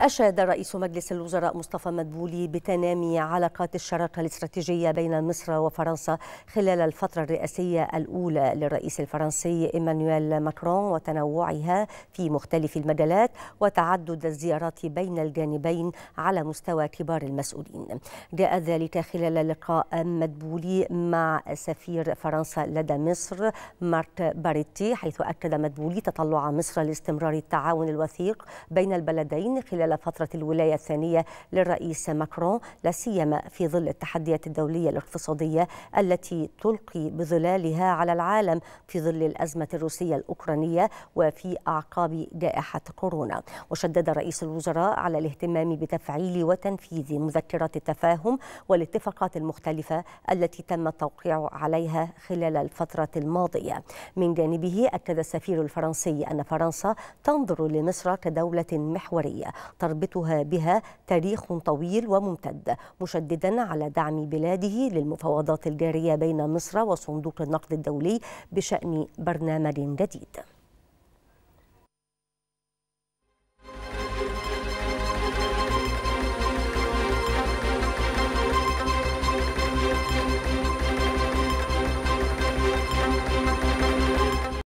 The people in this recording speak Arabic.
أشاد رئيس مجلس الوزراء مصطفى مدبولي بتنامي علاقات الشراكة الاستراتيجية بين مصر وفرنسا خلال الفترة الرئاسية الأولى للرئيس الفرنسي إيمانويل ماكرون وتنوعها في مختلف المجالات وتعدد الزيارات بين الجانبين على مستوى كبار المسؤولين جاء ذلك خلال لقاء مدبولي مع سفير فرنسا لدى مصر مارك باريتي حيث أكد مدبولي تطلع مصر لاستمرار التعاون الوثيق بين البلدين خلال خلال فترة الولاية الثانية للرئيس ماكرون لا سيما في ظل التحديات الدولية الاقتصادية التي تلقي بظلالها على العالم في ظل الأزمة الروسية الأوكرانية وفي أعقاب جائحة كورونا وشدد رئيس الوزراء على الاهتمام بتفعيل وتنفيذ مذكرات التفاهم والاتفاقات المختلفة التي تم التوقيع عليها خلال الفترة الماضية من جانبه أكد السفير الفرنسي أن فرنسا تنظر لمصر كدولة محورية تربطها بها تاريخ طويل وممتد مشددا على دعم بلاده للمفاوضات الجارية بين مصر وصندوق النقد الدولي بشأن برنامج جديد